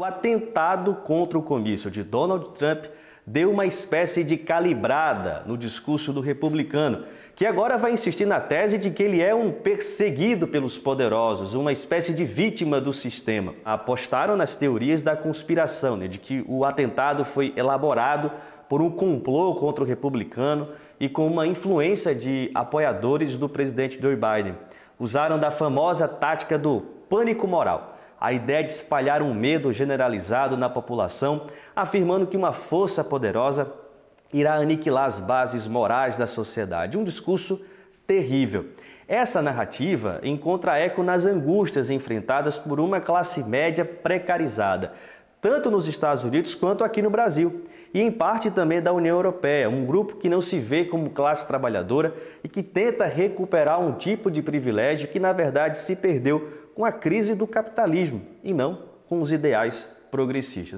O atentado contra o comício de Donald Trump deu uma espécie de calibrada no discurso do republicano, que agora vai insistir na tese de que ele é um perseguido pelos poderosos, uma espécie de vítima do sistema. Apostaram nas teorias da conspiração, né, de que o atentado foi elaborado por um complô contra o republicano e com uma influência de apoiadores do presidente Joe Biden. Usaram da famosa tática do pânico moral a ideia de espalhar um medo generalizado na população, afirmando que uma força poderosa irá aniquilar as bases morais da sociedade. Um discurso terrível. Essa narrativa encontra eco nas angústias enfrentadas por uma classe média precarizada, tanto nos Estados Unidos quanto aqui no Brasil, e em parte também da União Europeia, um grupo que não se vê como classe trabalhadora e que tenta recuperar um tipo de privilégio que na verdade se perdeu com a crise do capitalismo e não com os ideais progressistas.